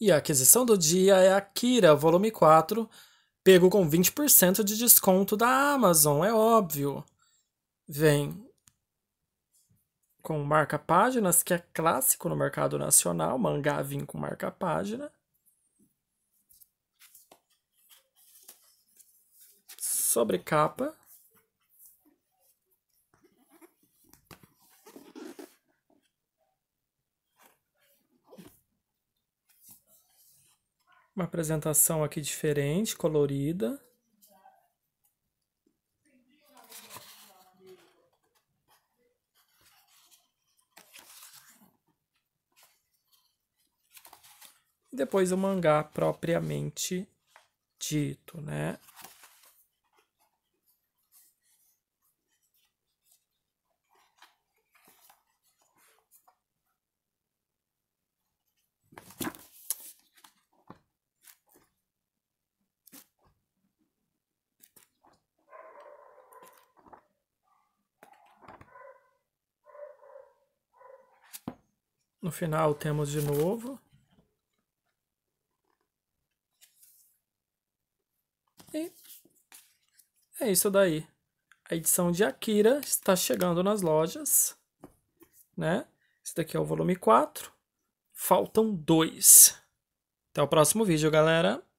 E a aquisição do dia é a Kira volume 4, pego com 20% de desconto da Amazon, é óbvio. Vem com marca-páginas, que é clássico no mercado nacional, mangá vem com marca-página. Sobre capa. Uma apresentação aqui diferente, colorida. E depois o mangá propriamente dito, né? No final temos de novo. E é isso daí. A edição de Akira está chegando nas lojas, né? Esse daqui é o volume 4. Faltam dois. Até o próximo vídeo, galera.